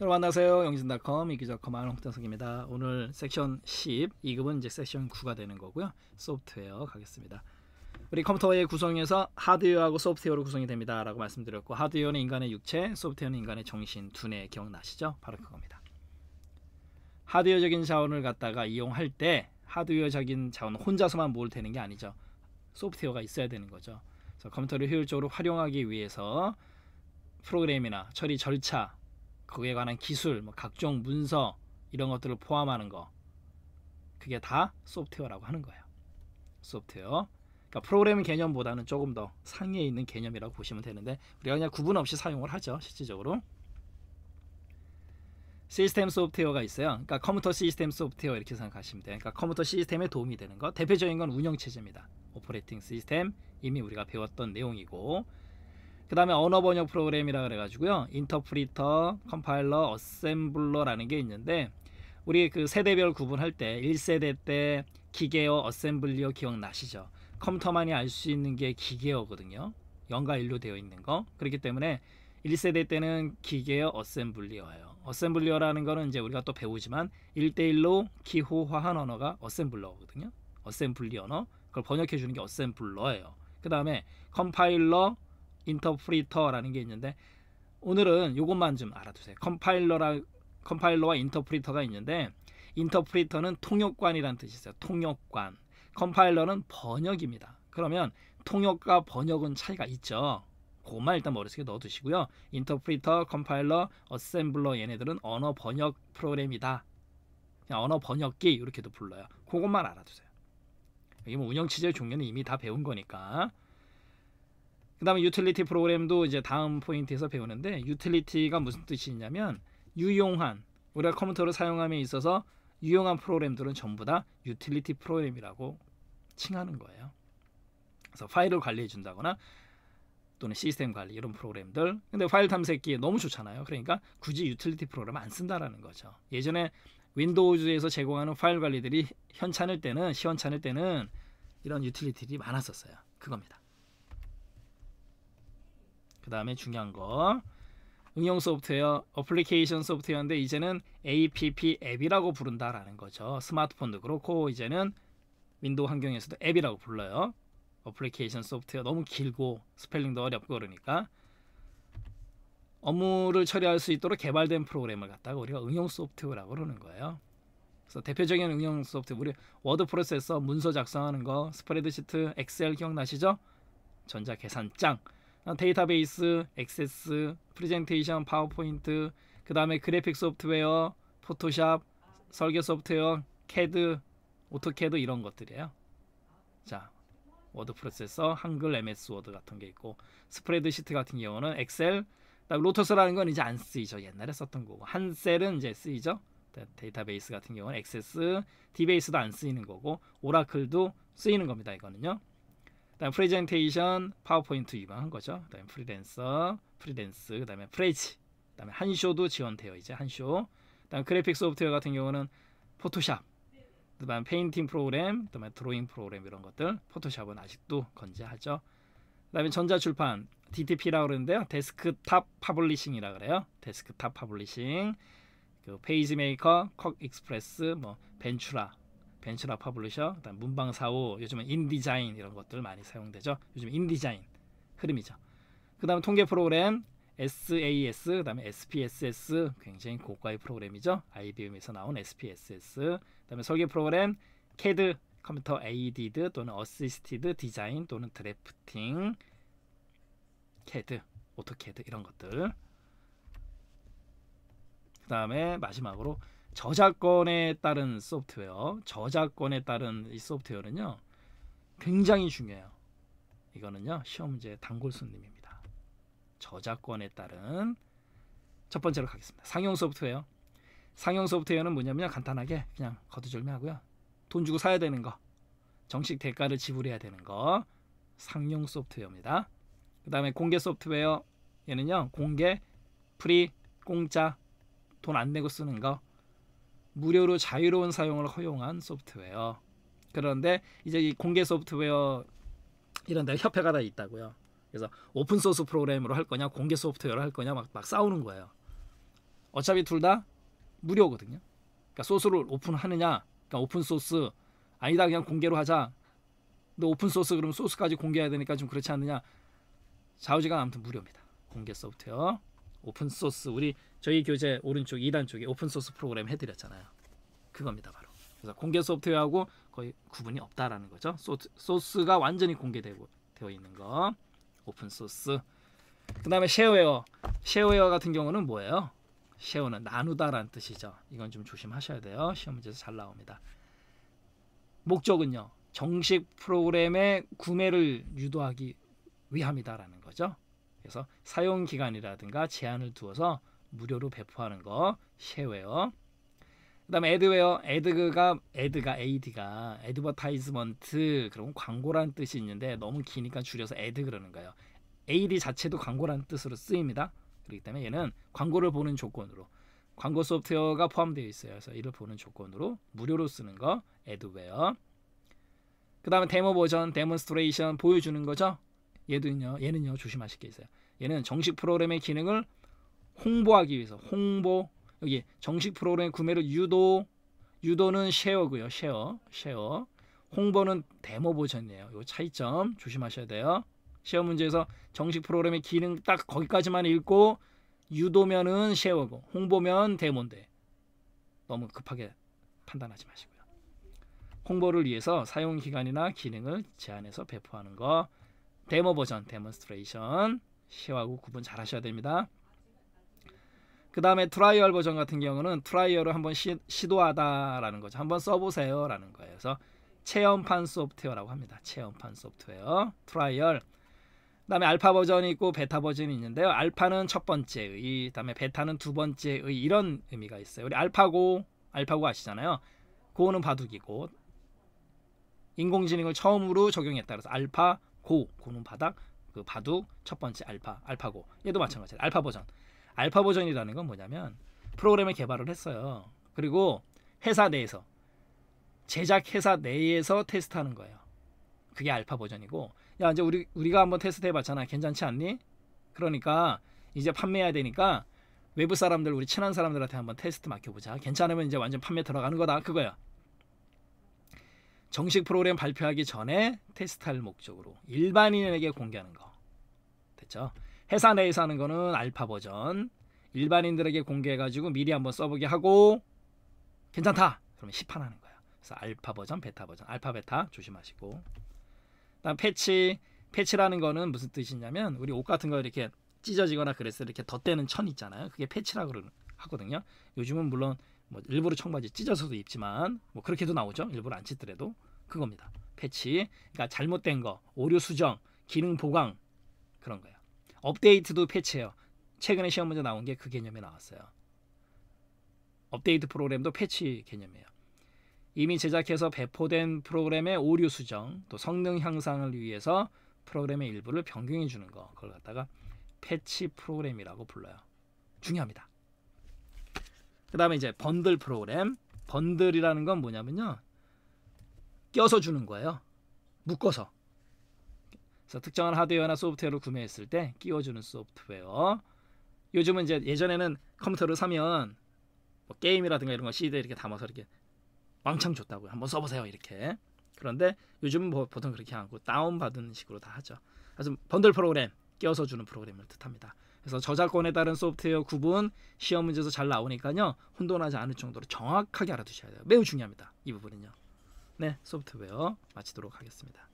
여러분 안녕하세요. 영진닷컴 이기자컴 안홍태석입니다. 오늘 섹션 10, 2급은 이제 섹션 9가 되는 거고요. 소프트웨어 가겠습니다. 우리 컴퓨터의 구성에서 하드웨어하고 소프트웨어로 구성이 됩니다. 라고 말씀드렸고 하드웨어는 인간의 육체, 소프트웨어는 인간의 정신, 두뇌 기억나시죠? 바로 그겁니다. 하드웨어적인 자원을 갖다가 이용할 때 하드웨어적인 자원 혼자서만 모을 되는 게 아니죠. 소프트웨어가 있어야 되는 거죠. 그래서 컴퓨터를 효율적으로 활용하기 위해서 프로그램이나 처리 절차 거기에 관한 기술, 뭐 각종 문서 이런 것들을 포함하는 거 그게 다 소프트웨어라고 하는 거예요. 소프트웨어. 그러니까 프로그램 개념보다는 조금 더 상위에 있는 개념이라고 보시면 되는데 우리가 그냥 구분 없이 사용을 하죠. 실질적으로. 시스템 소프트웨어가 있어요. 그러니까 컴퓨터 시스템 소프트웨어 이렇게 생각하시면 돼요. 그러니까 컴퓨터 시스템에 도움이 되는 것. 대표적인 건 운영체제입니다. 오퍼레이팅 시스템 이미 우리가 배웠던 내용이고 그 다음에 언어 번역 프로그램이라 그래가지고요 인터프리터, 컴파일러, 어셈블러라는 게 있는데 우리 그 세대별 구분할 때 1세대 때 기계어, 어셈블리어 기억나시죠? 컴퓨터만이 알 수 있는 게 기계어거든요 연가 일로 되어 있는 거 그렇기 때문에 1세대 때는 기계어, 어셈블리어예요 어셈블리어라는 거는 이제 우리가 또 배우지만 1대1로 기호화한 언어가 어셈블러거든요 어셈블리 언어 그걸 번역해 주는 게 어셈블러예요 그 다음에 컴파일러, 인터프리터라는 게 있는데 오늘은 이것만 좀 알아두세요. 컴파일러라 컴파일러와 인터프리터가 있는데 인터프리터는 통역관이란 뜻이 있어요. 통역관. 컴파일러는 번역입니다. 그러면 통역과 번역은 차이가 있죠. 그것만 일단 머릿속에 넣어두시고요. 인터프리터, 컴파일러, 어셈블러 얘네들은 언어 번역 프로그램이다. 언어 번역기 이렇게도 불러요. 그것만 알아두세요. 이기뭐 운영체제 종류는 이미 다 배운 거니까 그다음에 유틸리티 프로그램도 이제 다음 포인트에서 배우는데 유틸리티가 무슨 뜻이냐면 유용한 우리가 컴퓨터를 사용함에 있어서 유용한 프로그램들은 전부 다 유틸리티 프로그램이라고 칭하는 거예요. 그래서 파일을 관리해 준다거나 또는 시스템 관리 이런 프로그램들. 근데 파일 탐색기 에 너무 좋잖아요. 그러니까 굳이 유틸리티 프로그램 안 쓴다라는 거죠. 예전에 윈도우즈에서 제공하는 파일 관리들이 현찮을 때는 시원찮을 때는 이런 유틸리티들이 많았었어요. 그겁니다. 그 다음에 중요한 거 응용 소프트웨어, 어플리케이션 소프트웨어인데 이제는 APP 앱이라고 부른다라는 거죠. 스마트폰도 그렇고 이제는 윈도우 환경에서도 앱이라고 불러요. 어플리케이션 소프트웨어 너무 길고 스펠링도 어렵고 그러니까 업무를 처리할 수 있도록 개발된 프로그램을 갖다가 우리가 응용 소프트웨어라고 그러는 거예요. 그래서 대표적인 응용 소프트웨어 우리 워드 프로세서 문서 작성하는 거 스프레드시트 엑셀 기억나시죠? 전자계산장 어, 데이터베이스, 액세스, 프레젠테이션, 파워포인트, 그 다음에 그래픽 소프트웨어, 포토샵, 설계 소프트웨어, 캐드, 오토캐드 이런 것들이에요. 자, 워드 프로세서, 한글 MS 워드 같은 게 있고 스프레드시트 같은 경우는 엑셀, 로터스라는건 이제 안 쓰이죠. 옛날에 썼던 거고 한 셀은 이제 쓰이죠. 데이터베이스 같은 경우는 액세스, 디베이스도 안 쓰이는 거고 오라클도 쓰이는 겁니다. 이거는요. 다음 프레젠테이션 파워포인트 유명한 거죠. 그다음 프리랜서, 프리랜스, 그다음에 프레지, 그다음에 한쇼도 지원되어 이제 한쇼. 그다음 그래픽 소프트웨어 같은 경우는 포토샵, 그다음 페인팅 프로그램, 그다음 드로잉 프로그램 이런 것들 포토샵은 아직도 건재하죠. 그다음에 전자출판 DTP라고 그러는데요. 데스크탑 파블리싱이라 고 그래요. 데스크탑 파블리싱, 그 페이지메이커, 컥 익스프레스, 뭐 벤츄라 벤츠나 파블리셔, 그다음 문방 사오, 요즘은 인디자인 이런 것들 많이 사용되죠. 요즘 인디자인 흐름이죠. 그다음 통계 프로그램 SAS, 그다음에 SPSS 굉장히 고가의 프로그램이죠. IBM에서 나온 SPSS, 그다음에 설계 프로그램 CAD 컴퓨터 ADD 또는 어시스티드 디자인 또는 드래프팅 CAD, 오토캐드 이런 것들. 그 다음에 마지막으로 저작권에 따른 소프트웨어, 저작권에 따른 이 소프트웨어는요. 굉장히 중요해요. 이거는요. 시험 문제 단골 손님입니다. 저작권에 따른 첫 번째로 가겠습니다. 상용 소프트웨어. 상용 소프트웨어는 뭐냐면 간단하게 그냥 거두절미하고요. 돈 주고 사야 되는 거. 정식 대가를 지불해야 되는 거. 상용 소프트웨어입니다. 그 다음에 공개 소프트웨어 얘는요. 공개, 프리, 공짜, 돈 안 내고 쓰는 거 무료로 자유로운 사용을 허용한 소프트웨어. 그런데 이제 이 공개 소프트웨어 이런 데 협회가 다 있다고요. 그래서 오픈 소스 프로그램으로 할 거냐, 공개 소프트웨어로 할 거냐 막, 막 싸우는 거예요. 어차피 둘 다 무료거든요. 그러니까 소스를 오픈하느냐, 그러니까 오픈 소스 아니다 그냥 공개로 하자. 근데 오픈 소스 그러면 소스까지 공개해야 되니까 좀 그렇지 않느냐. 좌우지간 아무튼 무료입니다. 공개 소프트웨어. 오픈 소스 우리 저희 교재 오른쪽 2단 쪽에 오픈 소스 프로그램 해드렸잖아요. 그겁니다 바로. 그래서 공개 소프트웨어하고 거의 구분이 없다라는 거죠. 소스, 가 완전히 공개되고 되어 있는 거 오픈 소스. 그다음에 쉐어웨어. 쉐어웨어 같은 경우는 뭐예요? 쉐어는 나누다라는 뜻이죠. 이건 좀 조심하셔야 돼요. 시험 문제에서 잘 나옵니다. 목적은요. 정식 프로그램의 구매를 유도하기 위함이다라는 거죠. 그래서 사용 기간이라든가 제한을 두어서 무료로 배포하는 거쉐웨어 그다음에 애드웨어, 애드가 애드가 AD가 애드버타이즈먼트 그럼 광고란 뜻이 있는데 너무 기니까 줄여서 애드 그러는 거예요. AD 자체도 광고란 뜻으로 쓰입니다. 그렇기 때문에 얘는 광고를 보는 조건으로 광고 소프트웨어가 포함되어 있어요. 그래서 이를 보는 조건으로 무료로 쓰는 거 애드웨어. 그 다음에 데모 버전, 데몬스트레이션 보여주는 거죠. 얘는요, 얘는요 조심하실 게 있어요. 얘는 정식 프로그램의 기능을 홍보하기 위해서 홍보 여기 정식 프로그램 구매를 유도 유도는 쉐어고요. 쉐어 쉐어 홍보는 데모 버전이에요. 요 차이점 조심하셔야 돼요. 쉐어 문제에서 정식 프로그램의 기능 딱 거기까지만 읽고 유도면은 쉐어고 홍보면 데모인데 너무 급하게 판단하지 마시고요. 홍보를 위해서 사용 기간이나 기능을 제한해서 배포하는 거 데모 버전, 데몬스트레이션 시하고 구분 잘 하셔야 됩니다. 그 다음에 트라이얼 버전 같은 경우는 트라이얼을 한번 시, 도하다라는 거죠. 한번 써보세요 라는 거예요. 그래서 체험판 소프트웨어라고 합니다. 체험판 소프트웨어, 트라이얼 그 다음에 알파 버전이 있고 베타 버전이 있는데요. 알파는 첫 번째의, 그 다음에 베타는 두 번째의 이런 의미가 있어요. 우리 알파고, 알파고 아시잖아요. 고는 바둑이고 인공지능을 처음으로 적용했다 그래서 알파 고 고는 바닥 그 바둑 첫 번째 알파 알파고 얘도 마찬가지 알파 버전 알파 버전이라는 건 뭐냐면 프로그램을 개발을 했어요 그리고 회사 내에서 제작 회사 내에서 테스트하는 거예요 그게 알파 버전이고 야 이제 우리 우리가 한번 테스트 해봤잖아 괜찮지 않니 그러니까 이제 판매해야 되니까 외부 사람들 우리 친한 사람들한테 한번 테스트 맡겨보자 괜찮으면 이제 완전 판매 들어가는 거다 그거야 정식 프로그램 발표하기 전에 테스트할 목적으로 일반인에게 공개하는 거 됐죠? 회사 내에서 하는 거는 알파 버전 일반인들에게 공개해가지고 미리 한번 써보게 하고 괜찮다 그러면 시판하는 거야 그래서 알파 버전 베타 버전 알파 베타 조심하시고 그 다음 패치 패치라는 거는 무슨 뜻이냐면 우리 옷 같은 거 이렇게 찢어지거나 그랬을 때 이렇게 덧대는 천 있잖아요 그게 패치라고 하거든요 요즘은 물론 뭐 일부러 청바지 찢어서도 입지만 뭐 그렇게도 나오죠 일부러 안 찢더라도 그겁니다. 패치. 그러니까 잘못된 거, 오류 수정, 기능 보강 그런 거예요. 업데이트도 패치예요. 최근에 시험 문제 나온 게 그 개념이 나왔어요. 업데이트 프로그램도 패치 개념이에요. 이미 제작해서 배포된 프로그램의 오류 수정, 또 성능 향상을 위해서 프로그램의 일부를 변경해 주는 거, 그걸 갖다가 패치 프로그램이라고 불러요. 중요합니다. 그 다음에 이제 번들 프로그램. 번들이라는 건 뭐냐면요. 껴서 주는 거예요. 묶어서. 그래서 특정한 하드웨어나 소프트웨어를 구매했을 때 끼워주는 소프트웨어. 요즘은 이제 예전에는 컴퓨터를 사면 뭐 게임이라든가 이런 거 CD에 이렇게 담아서 이렇게 왕창 줬다고요. 한번 써보세요 이렇게. 그런데 요즘은 뭐 보통 그렇게 하고 다운받은 식으로 다 하죠. 그래서 번들 프로그램 끼워서 주는 프로그램을 뜻합니다. 그래서 저작권에 따른 소프트웨어 구분 시험 문제에서 잘 나오니까요 혼돈하지 않을 정도로 정확하게 알아두셔야 돼요 매우 중요합니다 이 부분은요 네, 소프트웨어 마치도록 하겠습니다.